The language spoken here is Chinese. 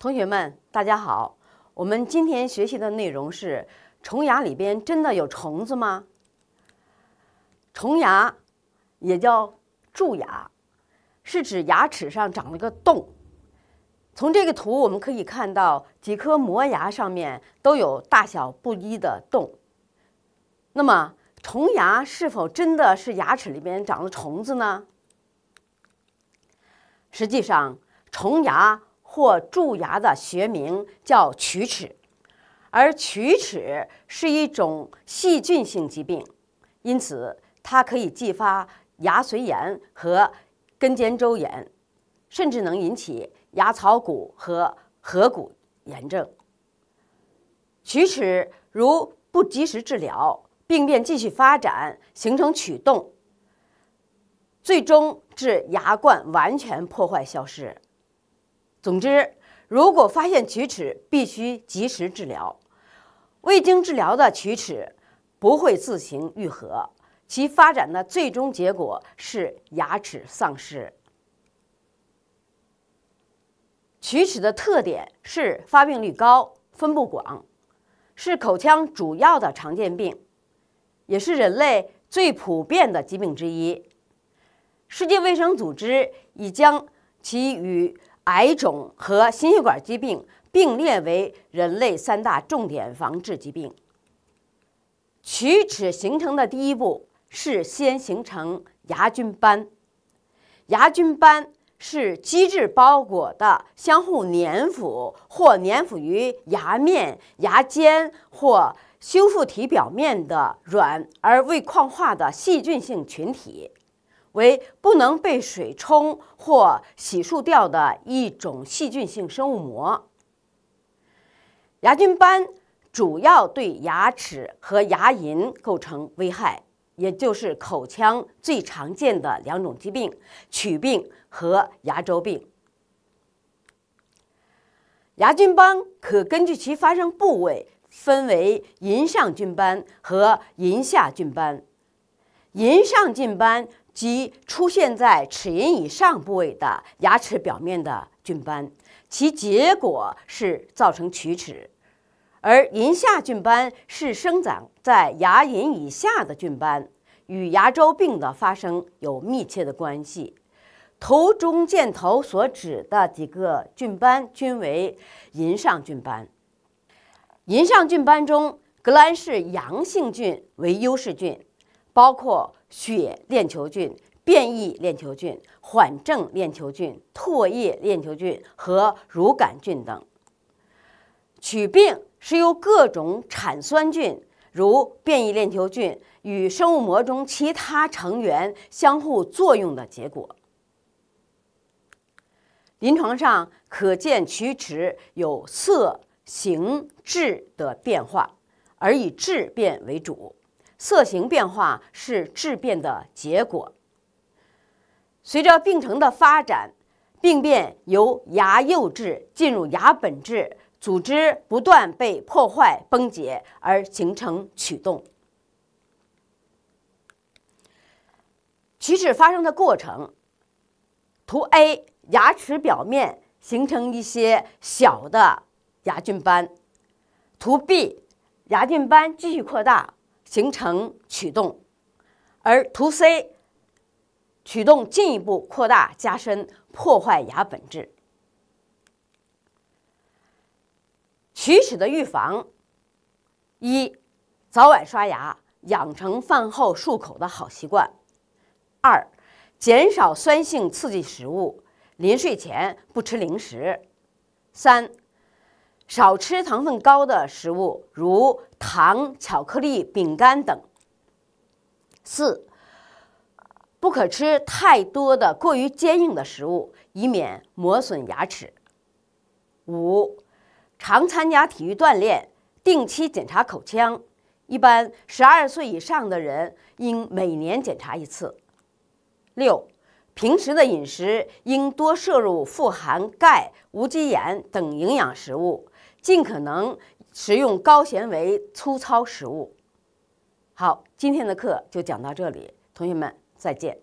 同学们，大家好！我们今天学习的内容是：虫牙里边真的有虫子吗？虫牙也叫蛀牙，是指牙齿上长了个洞。从这个图我们可以看到，几颗磨牙上面都有大小不一的洞。那么，虫牙是否真的是牙齿里边长了虫子呢？实际上，虫牙。或蛀牙的学名叫龋齿，而龋齿是一种细菌性疾病，因此它可以继发牙髓炎和根尖周炎，甚至能引起牙槽骨和颌骨炎症。龋齿如不及时治疗，病变继续发展，形成龋洞，最终致牙冠完全破坏消失。总之，如果发现龋齿，必须及时治疗。未经治疗的龋齿不会自行愈合，其发展的最终结果是牙齿丧失。龋齿的特点是发病率高、分布广，是口腔主要的常见病，也是人类最普遍的疾病之一。世界卫生组织已将其与癌肿和心血管疾病并列为人类三大重点防治疾病。龋齿形成的第一步是先形成牙菌斑，牙菌斑是基质包裹的相互粘附或粘附于牙面、牙尖或修复体表面的软而未矿化的细菌性群体。为不能被水冲或洗漱掉的一种细菌性生物膜。牙菌斑主要对牙齿和牙龈构成危害，也就是口腔最常见的两种疾病——龋病和牙周病。牙菌斑可根据其发生部位分为龈上菌斑和龈下菌斑。龈上菌斑。即出现在齿龈以上部位的牙齿表面的菌斑，其结果是造成龋齿；而龈下菌斑是生长在牙龈以下的菌斑，与牙周病的发生有密切的关系。图中箭头所指的几个菌斑均为龈上菌斑。龈上菌斑中，格兰氏阳性菌为优势菌。包括血链球菌、变异链球菌、缓症链球菌、唾液链球菌和乳杆菌等。龋病是由各种产酸菌，如变异链球菌与生物膜中其他成员相互作用的结果。临床上可见龋齿有色、形、质的变化，而以质变为主。色形变化是质变的结果。随着病程的发展，病变由牙釉质进入牙本质组织，不断被破坏崩解而形成龋洞。龋齿发生的过程：图 A，牙齿表面形成一些小的牙菌斑；图 B，牙菌斑继续扩大。形成龋洞，而图 C，龋洞进一步扩大加深，破坏牙本质。龋齿的预防：一、早晚刷牙，养成饭后漱口的好习惯；二、减少酸性刺激食物，临睡前不吃零食；三。少吃糖分高的食物，如糖、巧克力、饼干等。四、不可吃太多的过于坚硬的食物，以免磨损牙齿。五、常参加体育锻炼，定期检查口腔。一般十二岁以上的人应每年检查一次。六、平时的饮食应多摄入富含钙、无机盐等营养食物。尽可能食用高纤维粗糙食物。好，今天的课就讲到这里，同学们再见。